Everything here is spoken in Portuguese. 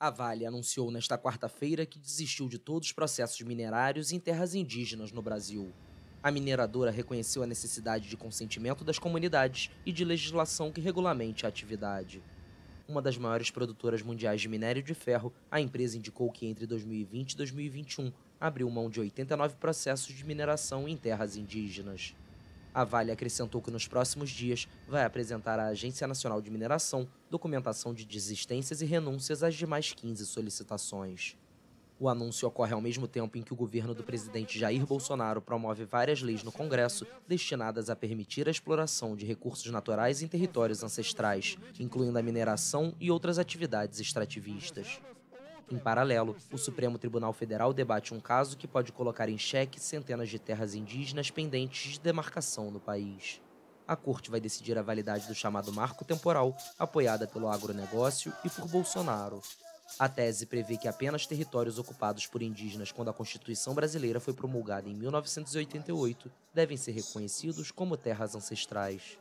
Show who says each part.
Speaker 1: A Vale anunciou nesta quarta-feira que desistiu de todos os processos minerários em terras indígenas no Brasil. A mineradora reconheceu a necessidade de consentimento das comunidades e de legislação que regulamente a atividade. Uma das maiores produtoras mundiais de minério de ferro, a empresa indicou que entre 2020 e 2021 abriu mão de 89 processos de mineração em terras indígenas. A Vale acrescentou que nos próximos dias vai apresentar à Agência Nacional de Mineração documentação de desistências e renúncias às demais 15 solicitações. O anúncio ocorre ao mesmo tempo em que o governo do presidente Jair Bolsonaro promove várias leis no Congresso destinadas a permitir a exploração de recursos naturais em territórios ancestrais, incluindo a mineração e outras atividades extrativistas. Em paralelo, o Supremo Tribunal Federal debate um caso que pode colocar em xeque centenas de terras indígenas pendentes de demarcação no país. A corte vai decidir a validade do chamado marco temporal, apoiada pelo agronegócio e por Bolsonaro. A tese prevê que apenas territórios ocupados por indígenas quando a Constituição brasileira foi promulgada em 1988 devem ser reconhecidos como terras ancestrais.